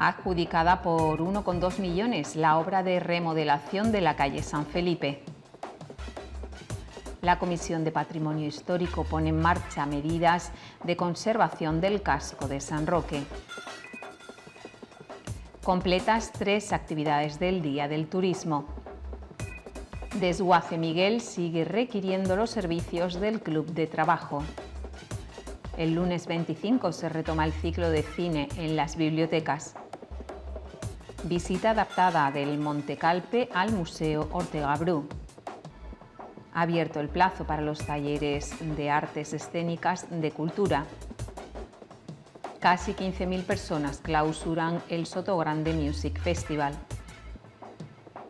adjudicada por 1,2 millones la obra de remodelación de la calle San Felipe. La Comisión de Patrimonio Histórico pone en marcha medidas de conservación del casco de San Roque. Completas tres actividades del Día del Turismo. Desguace Miguel sigue requiriendo los servicios del Club de Trabajo. El lunes 25 se retoma el ciclo de cine en las bibliotecas. Visita adaptada del Montecalpe al Museo Ortega Bru. abierto el plazo para los talleres de artes escénicas de cultura. Casi 15.000 personas clausuran el Sotogrande Music Festival.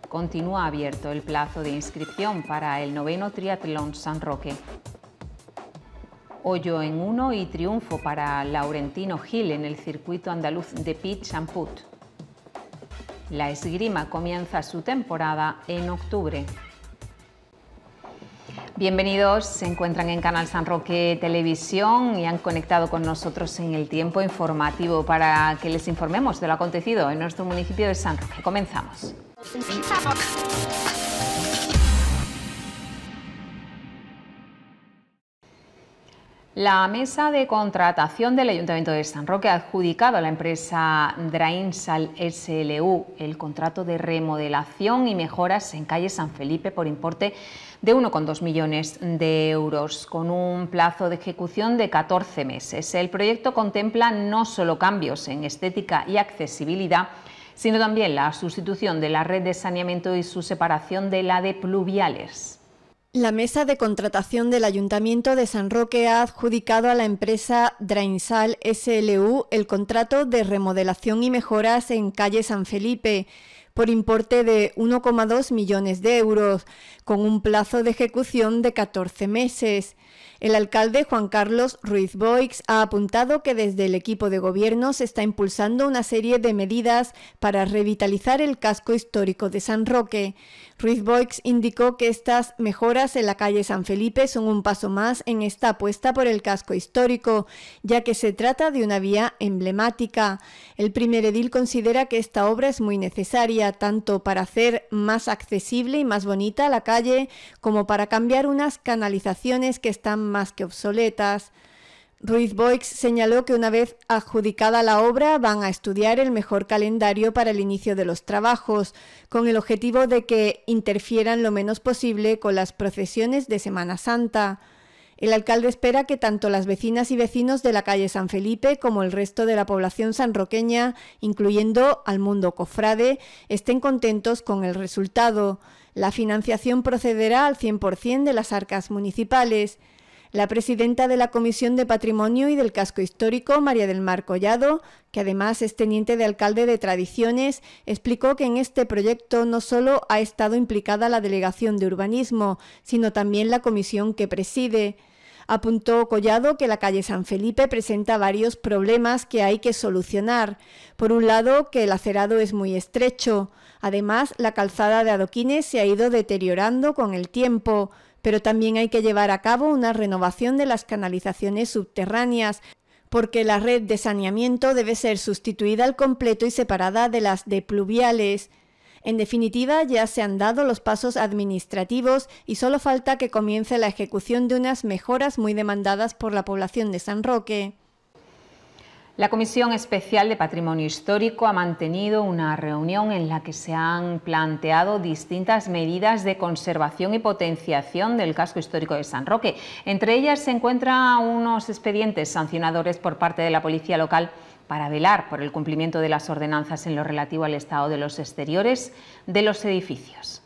Continúa abierto el plazo de inscripción para el noveno Triatlón San Roque. Hoyo en uno y triunfo para Laurentino Gil en el circuito andaluz de Pit and la esgrima comienza su temporada en octubre. Bienvenidos, se encuentran en Canal San Roque Televisión y han conectado con nosotros en el tiempo informativo para que les informemos de lo acontecido en nuestro municipio de San Roque. Comenzamos. La mesa de contratación del Ayuntamiento de San Roque ha adjudicado a la empresa Drainsal SLU el contrato de remodelación y mejoras en calle San Felipe por importe de 1,2 millones de euros, con un plazo de ejecución de 14 meses. El proyecto contempla no solo cambios en estética y accesibilidad, sino también la sustitución de la red de saneamiento y su separación de la de pluviales. La mesa de contratación del Ayuntamiento de San Roque ha adjudicado a la empresa Drainsal SLU el contrato de remodelación y mejoras en calle San Felipe por importe de 1,2 millones de euros, con un plazo de ejecución de 14 meses. El alcalde Juan Carlos Ruiz Boix ha apuntado que desde el equipo de gobierno se está impulsando una serie de medidas para revitalizar el casco histórico de San Roque. Ruiz Boix indicó que estas mejoras en la calle San Felipe son un paso más en esta apuesta por el casco histórico, ya que se trata de una vía emblemática. El primer edil considera que esta obra es muy necesaria, tanto para hacer más accesible y más bonita la calle, como para cambiar unas canalizaciones que están más que obsoletas. Ruiz Boix señaló que una vez adjudicada la obra van a estudiar el mejor calendario para el inicio de los trabajos, con el objetivo de que interfieran lo menos posible con las procesiones de Semana Santa. El alcalde espera que tanto las vecinas y vecinos de la calle San Felipe como el resto de la población sanroqueña, incluyendo al mundo cofrade, estén contentos con el resultado. La financiación procederá al 100% de las arcas municipales. La presidenta de la Comisión de Patrimonio y del Casco Histórico, María del Mar Collado, que además es teniente de alcalde de Tradiciones, explicó que en este proyecto no solo ha estado implicada la Delegación de Urbanismo, sino también la comisión que preside. Apuntó Collado que la calle San Felipe presenta varios problemas que hay que solucionar. Por un lado, que el acerado es muy estrecho. Además, la calzada de adoquines se ha ido deteriorando con el tiempo pero también hay que llevar a cabo una renovación de las canalizaciones subterráneas, porque la red de saneamiento debe ser sustituida al completo y separada de las de pluviales. En definitiva, ya se han dado los pasos administrativos y solo falta que comience la ejecución de unas mejoras muy demandadas por la población de San Roque. La Comisión Especial de Patrimonio Histórico ha mantenido una reunión en la que se han planteado distintas medidas de conservación y potenciación del casco histórico de San Roque. Entre ellas se encuentran unos expedientes sancionadores por parte de la policía local para velar por el cumplimiento de las ordenanzas en lo relativo al estado de los exteriores de los edificios.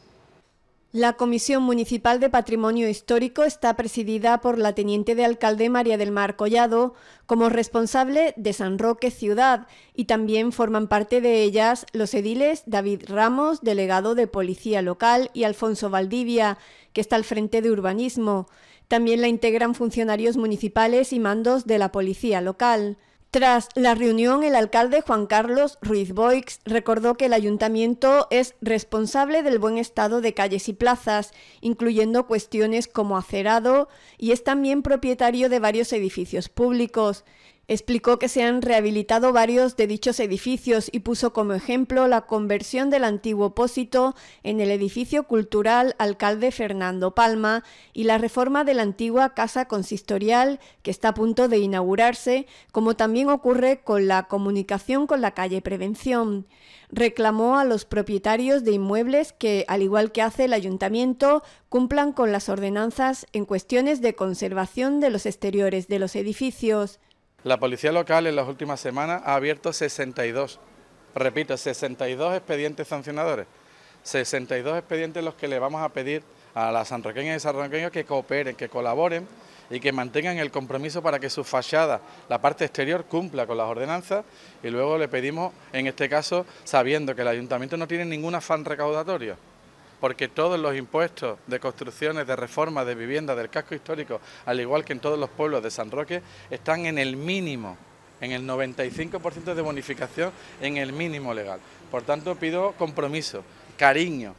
La Comisión Municipal de Patrimonio Histórico está presidida por la Teniente de Alcalde María del Mar Collado como responsable de San Roque Ciudad y también forman parte de ellas los ediles David Ramos, delegado de Policía Local, y Alfonso Valdivia, que está al frente de Urbanismo. También la integran funcionarios municipales y mandos de la Policía Local. Tras la reunión, el alcalde Juan Carlos Ruiz Boix recordó que el ayuntamiento es responsable del buen estado de calles y plazas, incluyendo cuestiones como acerado, y es también propietario de varios edificios públicos. Explicó que se han rehabilitado varios de dichos edificios y puso como ejemplo la conversión del antiguo pósito en el edificio cultural alcalde Fernando Palma y la reforma de la antigua casa consistorial que está a punto de inaugurarse, como también ocurre con la comunicación con la calle Prevención. Reclamó a los propietarios de inmuebles que, al igual que hace el ayuntamiento, cumplan con las ordenanzas en cuestiones de conservación de los exteriores de los edificios. La policía local en las últimas semanas ha abierto 62, repito, 62 expedientes sancionadores, 62 expedientes los que le vamos a pedir a las sanroqueñas y sanroqueños que cooperen, que colaboren y que mantengan el compromiso para que su fachada, la parte exterior, cumpla con las ordenanzas y luego le pedimos, en este caso, sabiendo que el ayuntamiento no tiene ningún afán recaudatorio porque todos los impuestos de construcciones, de reformas, de viviendas del casco histórico, al igual que en todos los pueblos de San Roque, están en el mínimo, en el 95% de bonificación, en el mínimo legal. Por tanto, pido compromiso, cariño,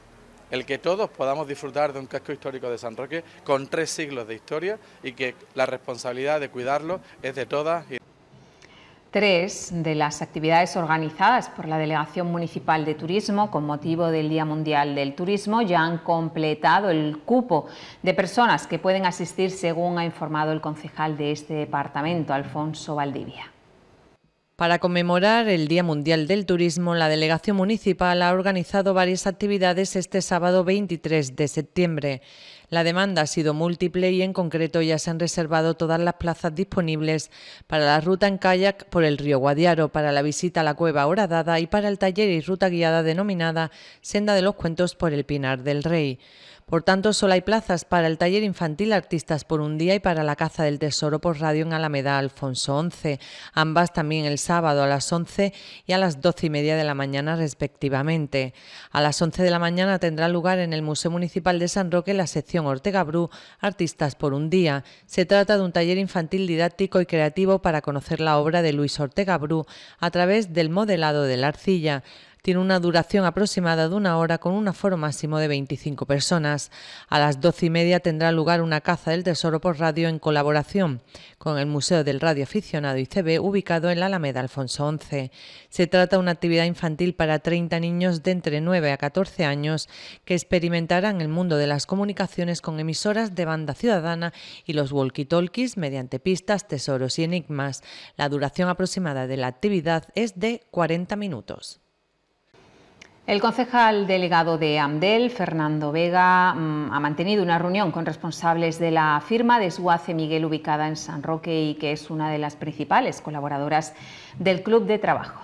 el que todos podamos disfrutar de un casco histórico de San Roque con tres siglos de historia y que la responsabilidad de cuidarlo es de todas y Tres de las actividades organizadas por la Delegación Municipal de Turismo con motivo del Día Mundial del Turismo ya han completado el cupo de personas que pueden asistir, según ha informado el concejal de este departamento, Alfonso Valdivia. Para conmemorar el Día Mundial del Turismo, la Delegación Municipal ha organizado varias actividades este sábado 23 de septiembre. La demanda ha sido múltiple y en concreto ya se han reservado todas las plazas disponibles para la ruta en kayak por el río Guadiaro, para la visita a la cueva Horadada y para el taller y ruta guiada denominada Senda de los Cuentos por el Pinar del Rey. Por tanto, solo hay plazas para el taller infantil Artistas por un día y para la caza del tesoro por radio en Alameda Alfonso 11, ambas también el sábado a las 11 y a las 12 y media de la mañana respectivamente. A las 11 de la mañana tendrá lugar en el Museo Municipal de San Roque la sección Ortega Bru Artistas por un día. Se trata de un taller infantil didáctico y creativo para conocer la obra de Luis Ortega Bru a través del modelado de la arcilla. Tiene una duración aproximada de una hora con un aforo máximo de 25 personas. A las doce y media tendrá lugar una caza del tesoro por radio en colaboración con el Museo del Radio Aficionado ICB ubicado en la Alameda Alfonso XI. Se trata de una actividad infantil para 30 niños de entre 9 a 14 años que experimentarán el mundo de las comunicaciones con emisoras de banda ciudadana y los walkie-talkies mediante pistas, tesoros y enigmas. La duración aproximada de la actividad es de 40 minutos. El concejal delegado de AMDEL, Fernando Vega, mm, ha mantenido una reunión con responsables de la firma de Suace Miguel ubicada en San Roque y que es una de las principales colaboradoras del Club de Trabajo.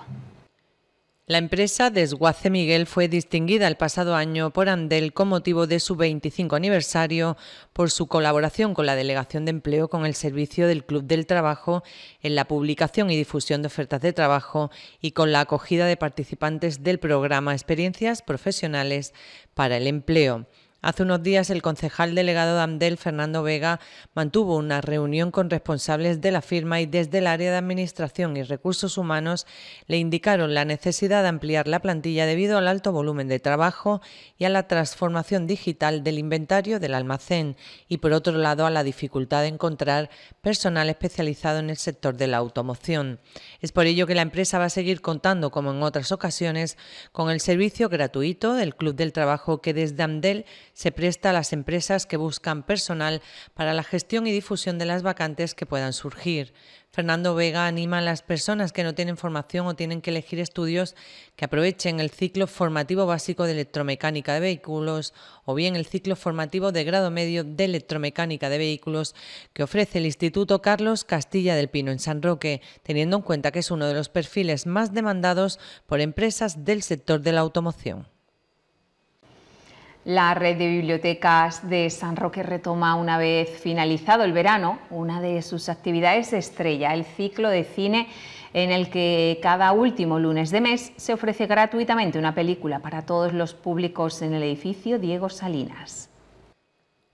La empresa Desguace Miguel fue distinguida el pasado año por Andel con motivo de su 25 aniversario por su colaboración con la Delegación de Empleo con el servicio del Club del Trabajo en la publicación y difusión de ofertas de trabajo y con la acogida de participantes del programa Experiencias Profesionales para el Empleo. Hace unos días el concejal delegado de Amdel, Fernando Vega, mantuvo una reunión con responsables de la firma y desde el área de Administración y Recursos Humanos le indicaron la necesidad de ampliar la plantilla debido al alto volumen de trabajo y a la transformación digital del inventario del almacén y, por otro lado, a la dificultad de encontrar personal especializado en el sector de la automoción. Es por ello que la empresa va a seguir contando, como en otras ocasiones, con el servicio gratuito del Club del Trabajo que desde Amdel se presta a las empresas que buscan personal para la gestión y difusión de las vacantes que puedan surgir. Fernando Vega anima a las personas que no tienen formación o tienen que elegir estudios que aprovechen el ciclo formativo básico de electromecánica de vehículos o bien el ciclo formativo de grado medio de electromecánica de vehículos que ofrece el Instituto Carlos Castilla del Pino en San Roque, teniendo en cuenta que es uno de los perfiles más demandados por empresas del sector de la automoción. La red de bibliotecas de San Roque retoma una vez finalizado el verano una de sus actividades estrella, el ciclo de cine en el que cada último lunes de mes se ofrece gratuitamente una película para todos los públicos en el edificio Diego Salinas.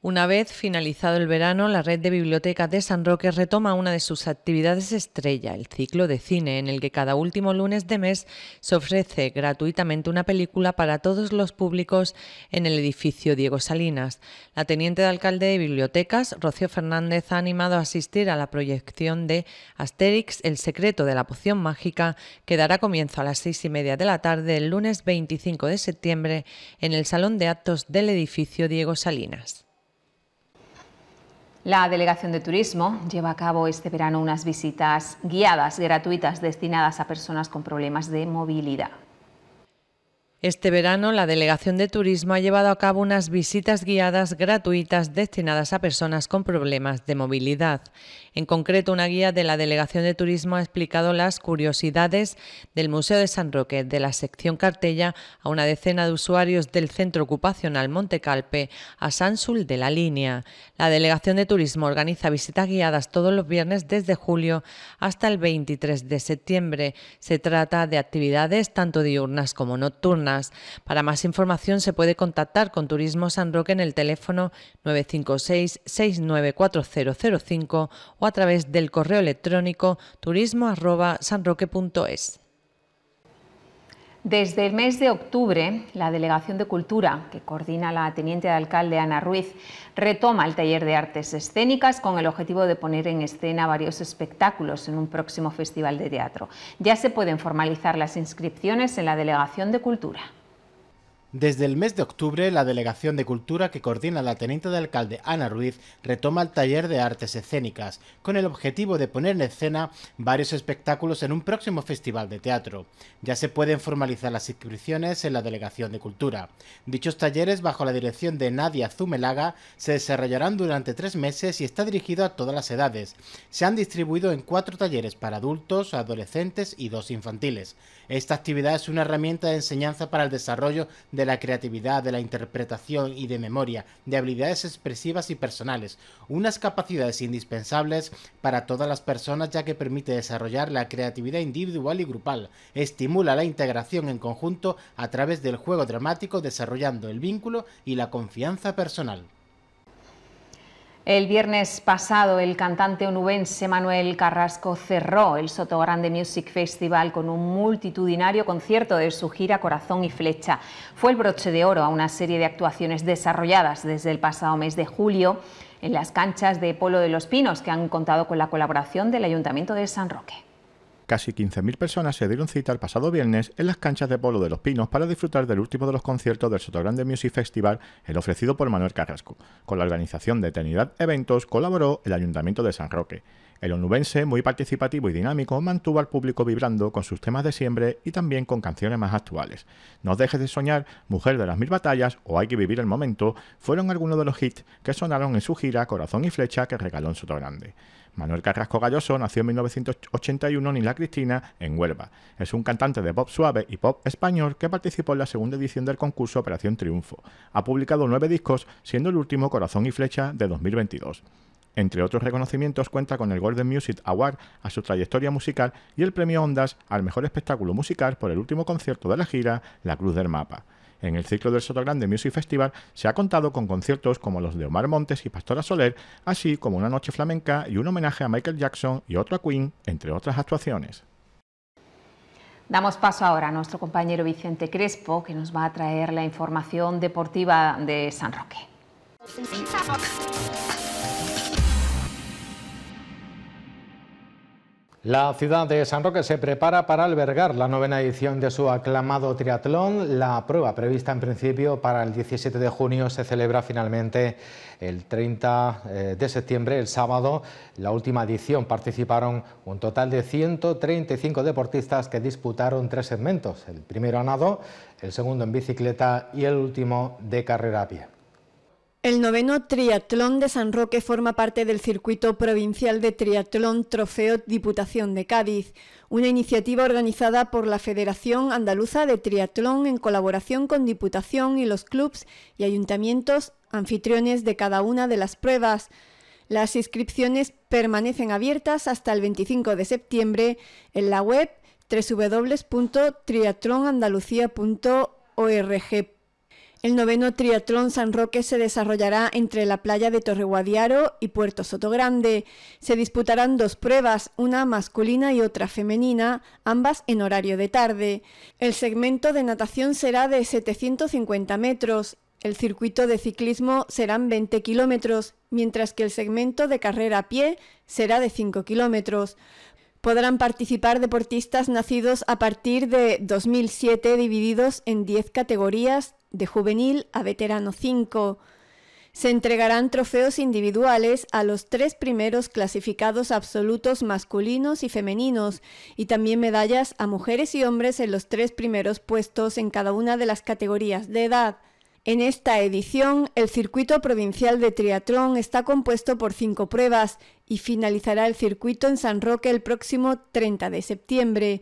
Una vez finalizado el verano, la red de bibliotecas de San Roque retoma una de sus actividades estrella, el ciclo de cine, en el que cada último lunes de mes se ofrece gratuitamente una película para todos los públicos en el edificio Diego Salinas. La teniente de alcalde de bibliotecas, Rocío Fernández, ha animado a asistir a la proyección de Asterix, el secreto de la poción mágica, que dará comienzo a las seis y media de la tarde el lunes 25 de septiembre en el Salón de Actos del edificio Diego Salinas. La Delegación de Turismo lleva a cabo este verano unas visitas guiadas gratuitas destinadas a personas con problemas de movilidad. Este verano, la Delegación de Turismo ha llevado a cabo unas visitas guiadas gratuitas destinadas a personas con problemas de movilidad. En concreto, una guía de la Delegación de Turismo ha explicado las curiosidades del Museo de San Roque, de la sección Cartella, a una decena de usuarios del Centro Ocupacional Montecalpe, a Sansul de la Línea. La Delegación de Turismo organiza visitas guiadas todos los viernes desde julio hasta el 23 de septiembre. Se trata de actividades tanto diurnas como nocturnas para más información se puede contactar con Turismo San Roque en el teléfono 956-694005 o a través del correo electrónico turismo.sanroque.es. Desde el mes de octubre, la Delegación de Cultura, que coordina la Teniente de Alcalde Ana Ruiz, retoma el taller de artes escénicas con el objetivo de poner en escena varios espectáculos en un próximo festival de teatro. Ya se pueden formalizar las inscripciones en la Delegación de Cultura. Desde el mes de octubre, la Delegación de Cultura que coordina la teniente de alcalde Ana Ruiz retoma el taller de artes escénicas, con el objetivo de poner en escena varios espectáculos en un próximo festival de teatro. Ya se pueden formalizar las inscripciones en la Delegación de Cultura. Dichos talleres, bajo la dirección de Nadia Zumelaga, se desarrollarán durante tres meses y está dirigido a todas las edades. Se han distribuido en cuatro talleres para adultos, adolescentes y dos infantiles. Esta actividad es una herramienta de enseñanza para el desarrollo de la creatividad, de la interpretación y de memoria, de habilidades expresivas y personales, unas capacidades indispensables para todas las personas ya que permite desarrollar la creatividad individual y grupal, estimula la integración en conjunto a través del juego dramático desarrollando el vínculo y la confianza personal. El viernes pasado, el cantante onubense Manuel Carrasco cerró el Soto Grande Music Festival con un multitudinario concierto de su gira Corazón y Flecha. Fue el broche de oro a una serie de actuaciones desarrolladas desde el pasado mes de julio en las canchas de Polo de los Pinos, que han contado con la colaboración del Ayuntamiento de San Roque. Casi 15.000 personas se dieron cita el pasado viernes en las canchas de polo de Los Pinos para disfrutar del último de los conciertos del Sotogrande Music Festival, el ofrecido por Manuel Carrasco. Con la organización de Eternidad Eventos colaboró el Ayuntamiento de San Roque. El onubense, muy participativo y dinámico, mantuvo al público vibrando con sus temas de siempre y también con canciones más actuales. No dejes de soñar, Mujer de las Mil Batallas o Hay que vivir el momento fueron algunos de los hits que sonaron en su gira Corazón y Flecha que regaló en Sotogrande. Manuel Carrasco Galloso nació en 1981 en Isla Cristina, en Huelva. Es un cantante de pop suave y pop español que participó en la segunda edición del concurso Operación Triunfo. Ha publicado nueve discos, siendo el último Corazón y Flecha de 2022. Entre otros reconocimientos cuenta con el Golden Music Award a su trayectoria musical y el premio Ondas al mejor espectáculo musical por el último concierto de la gira La Cruz del Mapa. En el ciclo del Sotogrande Music Festival se ha contado con conciertos como los de Omar Montes y Pastora Soler, así como una noche flamenca y un homenaje a Michael Jackson y otro a Queen, entre otras actuaciones. Damos paso ahora a nuestro compañero Vicente Crespo, que nos va a traer la información deportiva de San Roque. La ciudad de San Roque se prepara para albergar la novena edición de su aclamado triatlón. La prueba prevista en principio para el 17 de junio se celebra finalmente el 30 eh, de septiembre, el sábado. la última edición participaron un total de 135 deportistas que disputaron tres segmentos, el primero a nado, el segundo en bicicleta y el último de carrera a pie. El noveno Triatlón de San Roque forma parte del circuito provincial de Triatlón Trofeo Diputación de Cádiz, una iniciativa organizada por la Federación Andaluza de Triatlón en colaboración con Diputación y los clubes y ayuntamientos anfitriones de cada una de las pruebas. Las inscripciones permanecen abiertas hasta el 25 de septiembre en la web www.triatlonandalucía.org el noveno triatlón San Roque se desarrollará entre la playa de Torreguadiaro y Puerto Sotogrande. Se disputarán dos pruebas, una masculina y otra femenina, ambas en horario de tarde. El segmento de natación será de 750 metros. El circuito de ciclismo serán 20 kilómetros, mientras que el segmento de carrera a pie será de 5 kilómetros podrán participar deportistas nacidos a partir de 2007 divididos en 10 categorías de juvenil a veterano 5. Se entregarán trofeos individuales a los tres primeros clasificados absolutos masculinos y femeninos y también medallas a mujeres y hombres en los tres primeros puestos en cada una de las categorías de edad. En esta edición, el circuito provincial de triatlón está compuesto por cinco pruebas y finalizará el circuito en San Roque el próximo 30 de septiembre.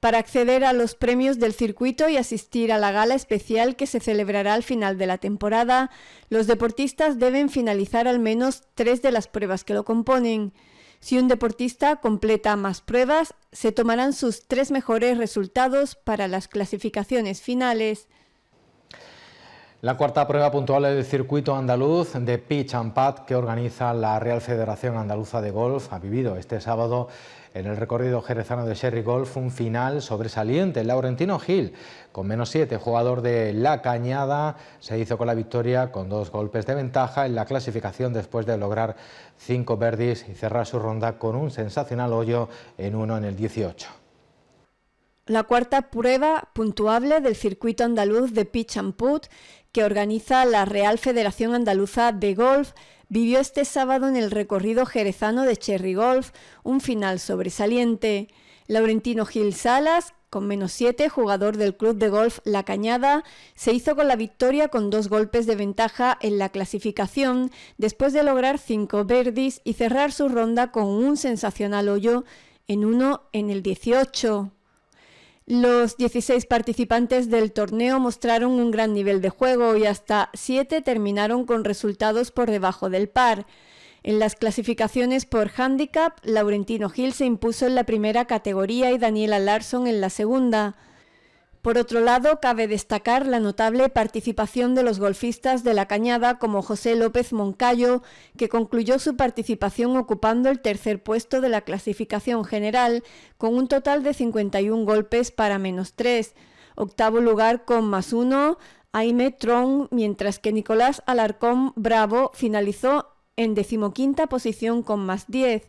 Para acceder a los premios del circuito y asistir a la gala especial que se celebrará al final de la temporada, los deportistas deben finalizar al menos tres de las pruebas que lo componen. Si un deportista completa más pruebas, se tomarán sus tres mejores resultados para las clasificaciones finales. La cuarta prueba puntual del circuito andaluz de pitch and putt... que organiza la Real Federación Andaluza de Golf ha vivido este sábado en el recorrido jerezano de Sherry Golf un final sobresaliente. Laurentino Gil, con menos 7, jugador de La Cañada, se hizo con la victoria con dos golpes de ventaja en la clasificación después de lograr cinco verdis y cerrar su ronda con un sensacional hoyo en uno en el 18. La cuarta prueba puntuable del circuito andaluz de pitch and que organiza la Real Federación Andaluza de Golf, vivió este sábado en el recorrido jerezano de Cherry Golf un final sobresaliente. Laurentino Gil Salas, con menos 7, jugador del club de golf La Cañada, se hizo con la victoria con dos golpes de ventaja en la clasificación, después de lograr cinco verdis y cerrar su ronda con un sensacional hoyo en uno en el 18. Los 16 participantes del torneo mostraron un gran nivel de juego y hasta 7 terminaron con resultados por debajo del par. En las clasificaciones por handicap, Laurentino Gil se impuso en la primera categoría y Daniela Larson en la segunda. Por otro lado, cabe destacar la notable participación de los golfistas de la Cañada como José López Moncayo, que concluyó su participación ocupando el tercer puesto de la clasificación general, con un total de 51 golpes para menos 3, octavo lugar con más 1, Aime Tron, mientras que Nicolás Alarcón Bravo finalizó en decimoquinta posición con más 10.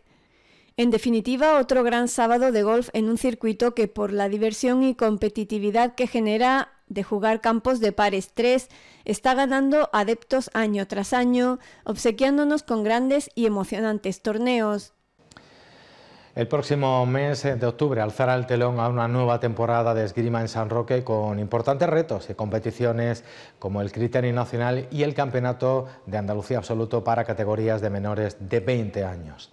En definitiva, otro gran sábado de golf en un circuito que por la diversión y competitividad que genera de jugar campos de pares 3 está ganando adeptos año tras año, obsequiándonos con grandes y emocionantes torneos. El próximo mes de octubre alzará el telón a una nueva temporada de esgrima en San Roque con importantes retos y competiciones como el Criterio Nacional y el Campeonato de Andalucía Absoluto para categorías de menores de 20 años.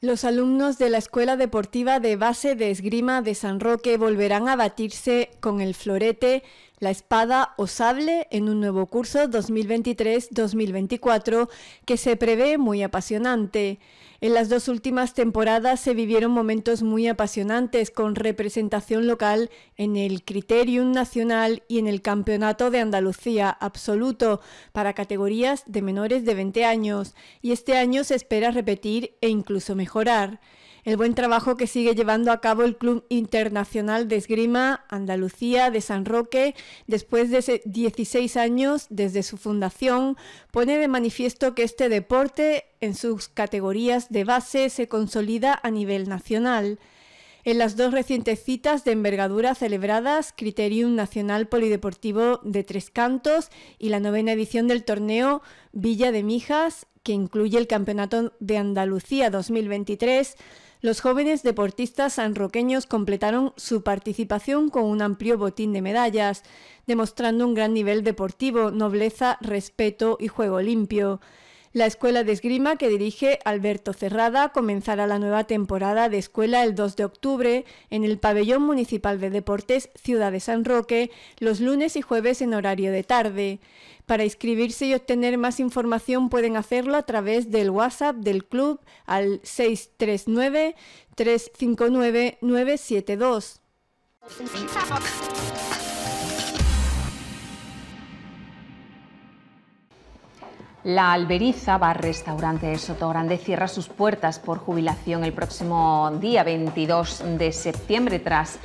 Los alumnos de la Escuela Deportiva de Base de Esgrima de San Roque volverán a batirse con el florete la espada o sable en un nuevo curso 2023-2024 que se prevé muy apasionante. En las dos últimas temporadas se vivieron momentos muy apasionantes con representación local en el Criterium Nacional y en el Campeonato de Andalucía Absoluto para categorías de menores de 20 años y este año se espera repetir e incluso mejorar el buen trabajo que sigue llevando a cabo el Club Internacional de Esgrima Andalucía de San Roque después de 16 años desde su fundación pone de manifiesto que este deporte en sus categorías de base se consolida a nivel nacional. En las dos recientes citas de envergadura celebradas, Criterium Nacional Polideportivo de Tres Cantos y la novena edición del torneo Villa de Mijas, que incluye el Campeonato de Andalucía 2023, los jóvenes deportistas sanroqueños completaron su participación con un amplio botín de medallas, demostrando un gran nivel deportivo, nobleza, respeto y juego limpio. La Escuela de Esgrima que dirige Alberto Cerrada comenzará la nueva temporada de escuela el 2 de octubre en el Pabellón Municipal de Deportes Ciudad de San Roque los lunes y jueves en horario de tarde. Para inscribirse y obtener más información pueden hacerlo a través del WhatsApp del club al 639 359 972. La Alberiza, bar restaurante de Sotogrande, cierra sus puertas por jubilación el próximo día 22 de septiembre tras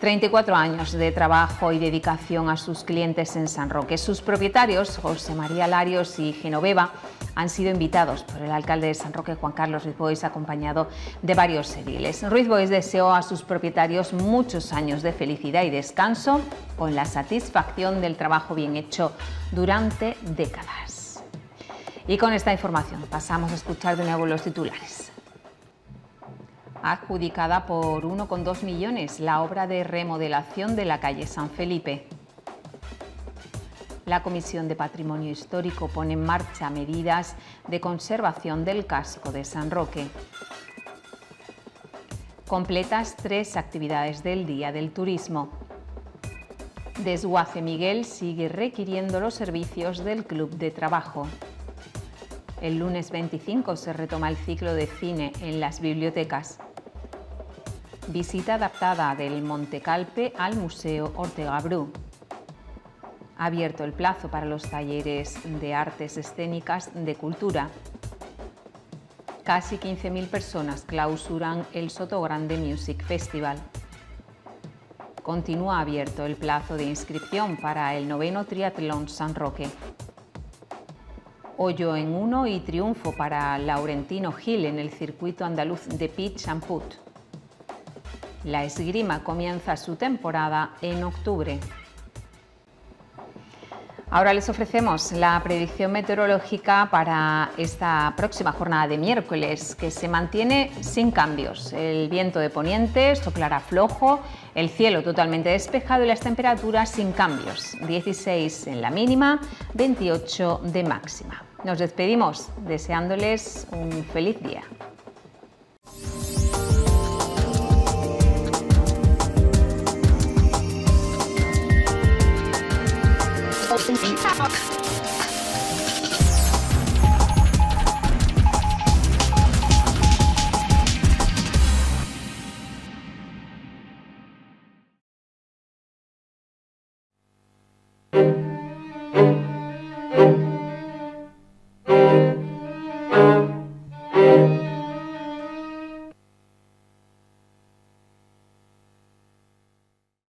34 años de trabajo y dedicación a sus clientes en San Roque. Sus propietarios, José María Larios y Genoveva, han sido invitados por el alcalde de San Roque, Juan Carlos Ruiz Bois, acompañado de varios civiles. Ruiz Bois deseó a sus propietarios muchos años de felicidad y descanso con la satisfacción del trabajo bien hecho durante décadas. Y con esta información pasamos a escuchar de nuevo los titulares. Adjudicada por 1,2 millones la obra de remodelación de la calle San Felipe. La Comisión de Patrimonio Histórico pone en marcha medidas de conservación del casco de San Roque. Completas tres actividades del Día del Turismo. Desguace Miguel sigue requiriendo los servicios del Club de Trabajo. El lunes 25 se retoma el ciclo de cine en las bibliotecas. Visita adaptada del Montecalpe al Museo Ortega Bru. Ha abierto el plazo para los talleres de artes escénicas de cultura. Casi 15.000 personas clausuran el Sotogrande Music Festival. Continúa abierto el plazo de inscripción para el noveno Triatlón San Roque hoyo en uno y triunfo para Laurentino Gil en el circuito andaluz de pitch La esgrima comienza su temporada en octubre. Ahora les ofrecemos la predicción meteorológica para esta próxima jornada de miércoles, que se mantiene sin cambios. El viento de poniente soplará flojo, el cielo totalmente despejado y las temperaturas sin cambios, 16 en la mínima, 28 de máxima. Nos despedimos deseándoles un feliz día.